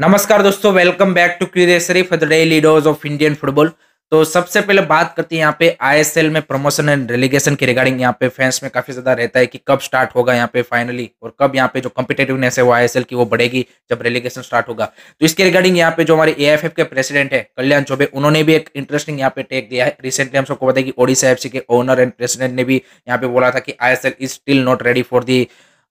नमस्कार दोस्तों welcome back to क्यूरियसरी for the daily dose of Indian football तो सबसे पहले बात करते हैं यहाँ पे आईएसएल में प्रमोशन एंड रेलीगेशन के रिगार्डिंग यहाँ पे फैंस में काफी ज्यादा रहता है कि कब स्टार्ट होगा यहाँ पे फाइनली और कब यहाँ पे जो कम्पिटेटिवनेस है वो आईएसएल की वो बढ़ेगी जब रेलीगेशन स्टार्ट होगा तो इसके रिगार्डिंग यहाँ पे जो हमारे ए के प्रेसिडेंट है कल्याण चौबे उन्होंने भी एक इंटरेस्टिंग यहाँ पे टेक दिया है रिसेंटली हम सबको बताया कि ओडिशा एफ के ओनर एंड प्रेसिडेंट ने भी यहाँ पे बोला था कि I is still not ready for the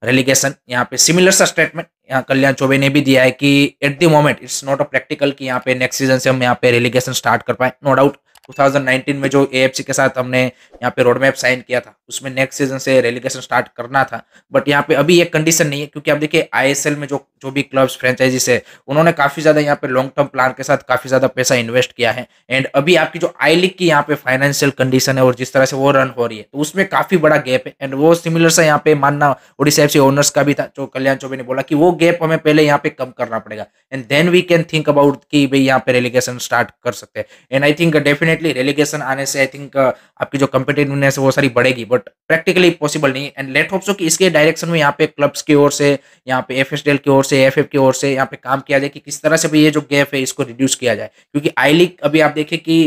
relegation यहाँ पे सिमिलर सा स्टेटमेंट यहाँ कल्याण चौबे ने भी दिया है कि at the moment it's not a practical कि यहाँ पे नेक्स्ट सीजन से हम यहाँ पे रेलिगेशन स्टार्ट कर पाए नो डाउट 2019 में जो ए के साथ हमने यहाँ पे रोड मैप साइन किया था उसमें नेक्स्ट सीजन से रेलिगेशन स्टार्ट करना था बट यहाँ पे अभी ये कंडीशन नहीं है क्योंकि आप देखिए आईएसएल में जो जो भी क्लब्स फ्रेंचाइजीज है उन्होंने काफ़ी ज़्यादा यहाँ पे लॉन्ग टर्म प्लान के साथ काफ़ी ज़्यादा पैसा इन्वेस्ट किया है एंड अभी आपकी जो आई लीग की यहाँ पे फाइनेंशियल कंडीशन है और जिस तरह से वो रन हो रही है तो उसमें काफ़ी बड़ा गैप है एंड वो सिमिलर सा यहाँ पे मानना ओडिशा एफ ओनर्स का भी था जो कल्याण चौबे ने बोला कि वो गैप हमें पहले यहाँ पे कम करना पड़ेगा and then we can think about की भाई यहाँ पे रेलिगेशन स्टार्ट कर सकते हैं and I think definite definitely relegation आने से आई थिंक uh, आपकी जो कम्पिटेटिवनेस है वो सारी बढ़ेगी बट प्रैक्टिकली पॉसिबल नहीं एंड लेट होप्स कि इसके डायरेक्शन में यहाँ पे क्लब्स की ओर से यहाँ पे एफ की ओर से एफ की ओर से यहाँ पे काम किया जाए कि किस तरह से भी ये जो गैप है इसको रिड्यूस किया जाए क्योंकि आई लीग अभी आप देखें कि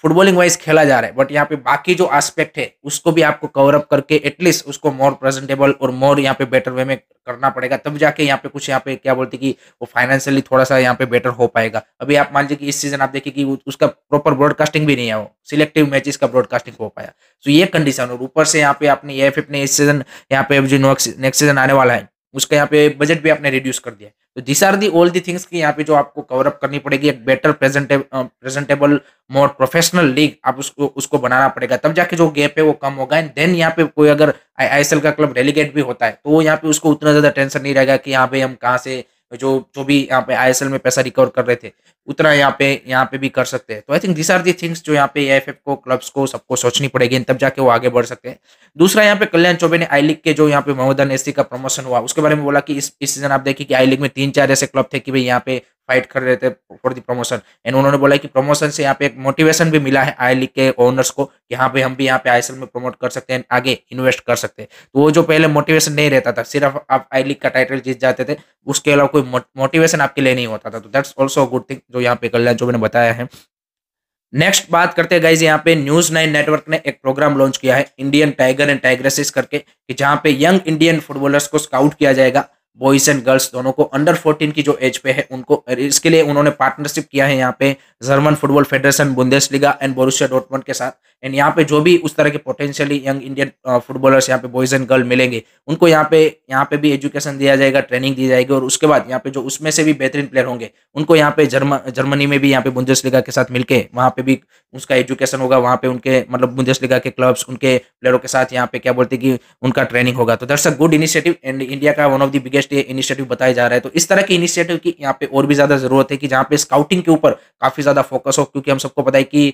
फुटबॉलिंग वाइज खेला जा रहा है बट यहाँ पे बाकी जो एस्पेक्ट है उसको भी आपको कवर अप करके एटलीस्ट उसको मोर प्रेजेंटेबल और मोर यहाँ पे बेटर वे में करना पड़ेगा तब जाके यहाँ पे कुछ यहाँ पे क्या बोलते कि वो फाइनेंशियली थोड़ा सा यहाँ पे बेटर हो पाएगा अभी आप मान लीजिए कि इस सीजन आप देखिए कि उसका प्रॉपर ब्रॉडकास्टिंग भी नहीं है सिलेक्टिव मैचेस का ब्रॉडकास्टिंग हो पाया सो तो ये कंडीशन और ऊपर से यहाँ पे आपने एफ ने इस सीजन यहाँ पे जो नेक्स्ट सीजन आने वाला है उसका यहाँ पे बजट भी आपने रिड्यूस कर दिया तो this are the all the things की यहाँ पे जो आपको कवर अप करनी पड़ेगी एक better presentable more professional league आप उसको उसको बनाना पड़ेगा तब जाके जो गैप है वो कम होगा एंड देन यहाँ पे कोई अगर आई का क्लब डेलीगेट भी होता है तो यहाँ पे उसको उतना ज्यादा टेंशन नहीं रहेगा कि यहाँ पे हम कहाँ से जो जो भी यहाँ पे आई में पैसा रिकवर कर रहे थे उतना यहाँ पे यहाँ पे भी कर सकते हैं तो I think this are the things जो यहाँ पे ए को क्लब्स को सबको सोचनी पड़ेगी तब जाके वो आगे बढ़ सकते हैं दूसरा यहाँ पे कल्याण चौबे ने आई लीग के जो यहाँ पे मोहम्मद एस का प्रमोशन हुआ उसके बारे में बोला कि इस इस सीजन आप देखिए कि आई लीग में तीन चार ऐसे क्लब थे कि भाई यहाँ पे फाइट कर रहे थे फॉर द प्रमोशन एंड उन्होंने बोला कि प्रमोशन से यहाँ पे एक मोटिवेशन भी मिला है आई लीग के ओनर्स को कि यहाँ पे हम भी यहाँ पे आई में प्रमोट कर सकते हैं आगे इन्वेस्ट कर सकते हैं तो वो जो पहले मोटिवेशन नहीं रहता था सिर्फ आप आई लीग का टाइटल जीत जाते थे उसके अलावा कोई मोटिवेशन आपके लिए नहीं होता था तो दैट्स ऑल्सो गुड थिंग जो यहाँ पे कल्याण जो मैंने बताया है नेक्स्ट बात करते हैं गाइज यहाँ पे न्यूज नाइन नेटवर्क ने एक प्रोग्राम लॉन्च किया है इंडियन टाइगर एंड टाइग्रेसिस करके कि जहाँ पे यंग इंडियन फुटबॉलर्स को स्काउट किया जाएगा बॉयज एंड गर्ल्स दोनों को अंडर फोर्टीन की जो एज पे है उनको इसके लिए उन्होंने पार्टनरशिप किया है यहाँ पे German football federation Bundesliga and Borussia Dortmund के साथ एंड यहाँ पे जो भी उस तरह के पोटेंशियली यंग इंडियन फुटबॉलर्स यहाँ पे बॉयज एंड गर्ल मिलेंगे उनको यहाँ पे यहाँ पे भी एजुकेशन दिया जाएगा ट्रेनिंग दी जाएगी और उसके बाद यहाँ पे जो उसमें से भी बेहतरीन प्लेयर होंगे उनको यहाँ पे जर्म जर्मनी में भी यहाँ पे बुंदेस के साथ मिलकर वहाँ पे भी उसका एजुकेशन होगा वहाँ पे उनके मतलब बुंदेस के क्लब्स उनके प्लेयरों के साथ यहाँ पे क्या बोलते कि उनका ट्रेनिंग होगा तो दर्शक a good initiative and India का one of the biggest best ये इनिशिएटिव बताया जा रहा है तो इस तरह के इनिशिएटिव की यहाँ पे और भी ज़्यादा ज़रूरत है कि जहाँ पे स्काउटिंग के ऊपर काफ़ी ज़्यादा फोकस हो क्योंकि हम सबको पता है कि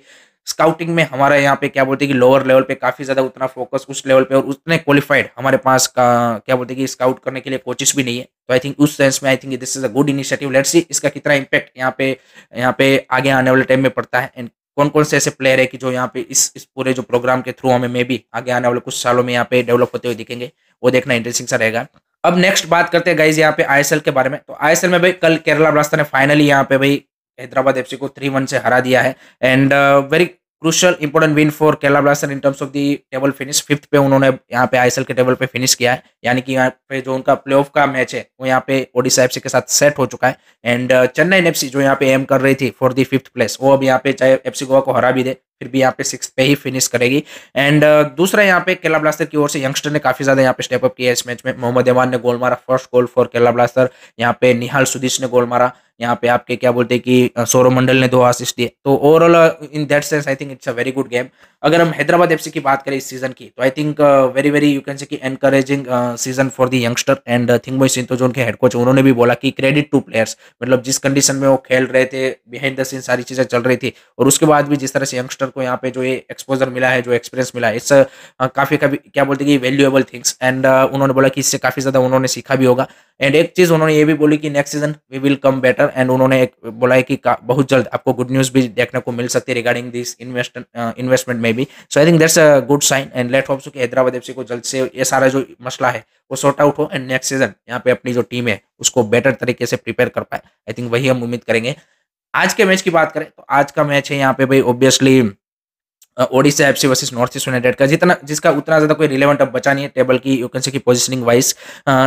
स्काउटिंग में हमारा यहाँ पे क्या बोलते हैं कि लोअर लेवल पे काफ़ी ज़्यादा उतना फोकस उस लेवल पे और उतने क्वालिफाइड हमारे पास का क्या बोलते हैं कि स्काउट करने के लिए कोचिस भी नहीं है तो आई थिंक उस सेंस में I think this is a good initiative let's see इसका कितना इम्पैक्ट यहाँ पे यहाँ पे आगे आने वाले टाइम में पड़ता है एंड कौन कौन से ऐसे प्लेयर है कि जो यहाँ पे इस इस पूरे जो प्रोग्राम के थ्रू हमें मे भी आगे आने वाले कुछ सालों में यहाँ पे डेवलप होते हुए दिखेंगे वो देखना इंटरेस्टिंग सा रहेगा अब नेक्स्ट बात करते हैं गाइज यहाँ पे आईएसएल के बारे में तो आईएसएल में भाई कल केरला ब्लास्टर ने फाइनली यहाँ पे भाई हैदराबाद एफसी को थ्री वन से हरा दिया है and very crucial important win for Kerala blaster in terms of the table finish fifth पे उन्होंने यहाँ पे आईएसएल के टेबल पे फिनिश किया है यानी कि यहाँ पे जो उनका प्ले का मैच है वो यहाँ पे ओडिशा एफ के साथ सेट हो चुका है एंड चेन्नई एफ जो यहाँ पे एम कर रही थी फॉर दी फिफ्थ प्लेस वो अब यहाँ पे चाहे एफ गोवा को हरा भी दे फिर भी यहाँ पे सिक्स पे ही फिनिश करेगी एंड uh, दूसरा यहाँ पे केला ब्लास्टर की ओर से यंगस्टर ने काफी ज्यादा यहाँ पे स्टेप अप किया इस मैच में मोहम्मद एमान ने गोल मारा first goal for Kerala blaster यहाँ पे निहाल सुदीश ने गोल मारा यहाँ पे आपके क्या बोलते हैं कि uh, सौरव मंडल ने दो असिस्ट दिए तो overall in that sense I think it's a very good game अगर हम हैदराबाद एफसी की बात करें इस सीजन की तो I think very very you can say encouraging season for the youngster and थिंग मोई सिंह तो जो उनके हेड कोच उन्होंने भी बोला कि क्रेडिट टू प्लेयर्स मतलब जिस कंडीशन में वो खेल रहे थे बिहाइंड द सीन सारी चीजें चल रही थी और उसके बाद भी जिस तरह से यंगस्टर को यहाँ पे जो ये एक्सपोजर मिला है जो एक्सपीरियंस मिला है इस uh, काफ़ी काफ़ी क्या बोलते हैं कि वैल्यूएबल थिंग्स एंड उन्होंने बोला कि इससे काफ़ी ज़्यादा उन्होंने सीखा भी होगा एंड एक चीज़ उन्होंने ये भी बोली कि next season we will come better and उन्होंने एक बोला है कि बहुत जल्द आपको गुड न्यूज़ भी देखने को मिल सकती है रिगार्डिंग दिस इन्वेस्ट इन्वेस्टमेंट में भी so I think that's a good sign and let hopes कि हैदराबाद एफ को जल्द से ये सारा जो मसला है वो सॉर्ट आउट हो एंड नेक्स्ट सीजन यहाँ पे अपनी जो टीम है उसको बेटर तरीके से प्रिपेयर कर पाए आई थिंक वही हम उम्मीद करेंगे आज के मैच की बात करें तो आज का मैच है यहाँ पे भाई obviously Odisha F C versus North East United का जितना जिसका उतना ज़्यादा कोई रिलेवेंट अब बचा नहीं है टेबल की यू कैन सी की positioning wise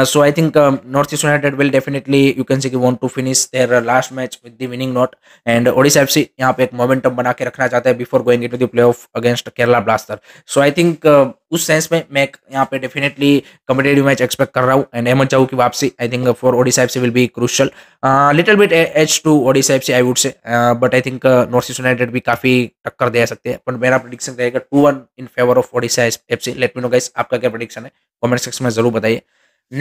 so I think North East United will definitely you can see की want to finish their last match with the winning note and Odisha C यहाँ पे एक मोमेंटम बना के रखना चाहता है before going to the off against Kerala blaster so I think उस सेंस में मैं यहाँ पे डेफिनेटली कम्पिटेटिव मैच एक्सपेक्ट कर रहा हूँ एंड एम चाहू की वापसी I think for Odisha F C will be crucial little bit edge to Odisha F C I would say but I think North East United भी काफ़ी टक्कर दे सकते हैं बट मेरा मेरा प्रडिक्शन रहेगा two one in favour of Odisha F C let me know guys आपका क्या प्रडिक्शन है कमेंट सेक्शन में जरूर बताइए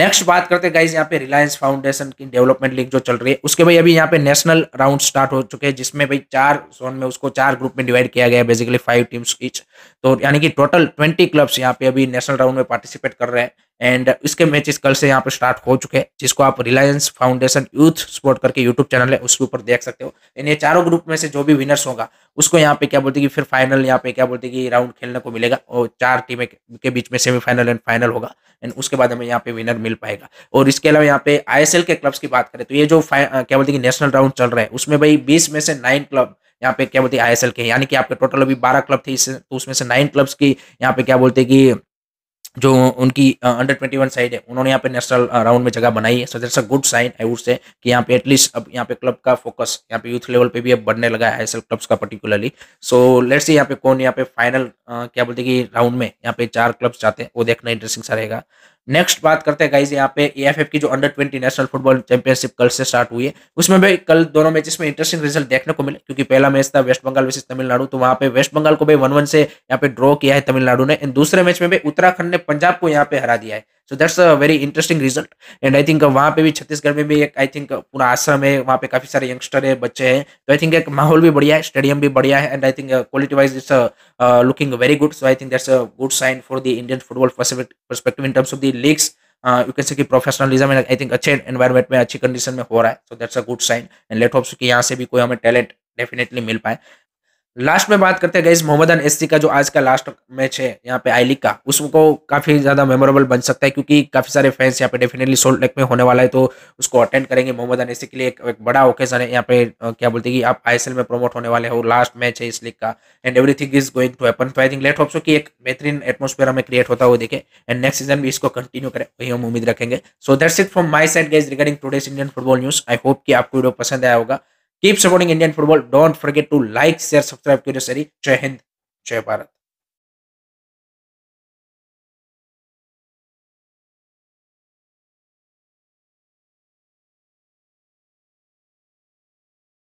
नेक्स्ट बात करते हैं गाइज यहाँ पे रिलायंस फाउंडेशन की डेवलपमेंट लीग जो चल रही है उसके भाई अभी यहाँ पे नेशनल राउंड स्टार्ट हो चुके हैं जिसमें भाई चार जोन में उसको चार ग्रुप में डिवाइड किया गया है बेसिकली फाइव टीम्स इच तो यानी कि टोटल ट्वेंटी क्लब्स यहाँ पे अभी नेशनल राउंड में पार्टिसिपेट कर रहे हैं एंड इसके मैचेस कल से यहाँ पे स्टार्ट हो चुके हैं जिसको आप रिलायंस फाउंडेशन यूथ स्पोर्ट करके यूट्यूब चैनल है उसके ऊपर देख सकते हो इन ये चारों ग्रुप में से जो भी विनर्स होगा उसको यहाँ पे क्या बोलते हैं कि फिर फाइनल यहाँ पे क्या बोलते कि राउंड खेलने को मिलेगा और चार टीमें के बीच में सेमीफाइनल एंड फाइनल होगा एंड उसके बाद हमें यहाँ पे विनर मिल पाएगा और इसके अलावा यहाँ पे आई के क्लब्स की बात करें तो ये जो क्या बोलते हैं कि नेशनल राउंड चल रहा है उसमें भाई बीस में से नाइन क्लब यहाँ पे क्या बोलते हैं आई के यानी कि आपके टोटल अभी बारह क्लब थे इससे तो उसमें से नाइन क्लब्स की यहाँ पे क्या बोलते हैं कि जो उनकी अंडर ट्वेंटी वन साइड है उन्होंने यहाँ पे नेशनल राउंड में जगह बनाई है so that's a good sign I would say कि यहाँ पे एटलीस्ट अब यहाँ पे क्लब का फोकस यहाँ पे यूथ लेवल पे भी अब बढ़ने लगा है एस क्लब्स का पर्टिकुलरली सो लेट्स यहाँ पे कौन यहाँ पे फाइनल क्या बोलते हैं कि राउंड में यहाँ पे चार क्लब्स जाते हैं वो देखना इंटरेस्टिंग सा रहेगा नेक्स्ट बात करते हैं गाइज यहाँ पे एफ की जो under twenty national football championship कल से स्टार्ट हुई है उसमें भी कल दोनों मैचेस में इंटरेस्टिंग रिजल्ट देखने को मिले क्योंकि पहला मैच था वेस्ट बंगाल वर्सेज तमिलनाडु तो वहाँ पे वेस्ट बंगाल को भी वन वन से यहाँ पे ड्रॉ किया है तमिलनाडु ने एंड दूसरे मैच में भी उत्तराखंड ने पंजाब को यहाँ पे हरा दिया है so that's a very interesting result and I think वहाँ पे भी छत्तीसगढ़ में भी एक आई थिंक uh, पूरा आश्रम है वहाँ पे काफी सारे यंगस्टर है बच्चे हैं तो आई थिंक एक माहौल भी बढ़िया है स्टेडियम भी बढ़िया है and I think quality wise it's looking very good so I think that's a good sign for the Indian football perspective in terms of the leagues you can say professionalism I think अच्छे environment में अच्छी condition में हो रहा है so that's a good sign and let hopes कि यहाँ से भी कोई हमें टैलेंट डेफिनेटली मिल पाए लास्ट में बात करते हैं मोहम्मद अन एससी का जो आज का लास्ट मैच है यहाँ पे आई लीग का उसको काफी ज्यादा मेमोरेबल बन सकता है क्योंकि काफी सारे फैंस यहाँ पे डेफिनेटली सोल्ट लेक में होने वाला है तो उसको अटेंड करेंगे मोहम्मद अन के लिए एक, एक बड़ा ओकेजन है यहाँ पे क्या बोलते हैं कि आप आई में प्रमोट होने वाले हो लास्ट मैच है इस लीग का and everything is going to happen I think let hope so की एक बेहतरीन एटमोसफेयर हमें क्रिएट होता हुआ देखे एंड नेक्स्ट सीजन भी इसको कंटिन्यू करें वही हम उम्मीद रखेंगे so that's it from my side guys regarding today's Indian football news I hope कि आपको वीडियो पसंद आया होगा keep supporting Indian football. Don't forget to like, share, subscribe to the series. Jai Hind, Jai Bharat.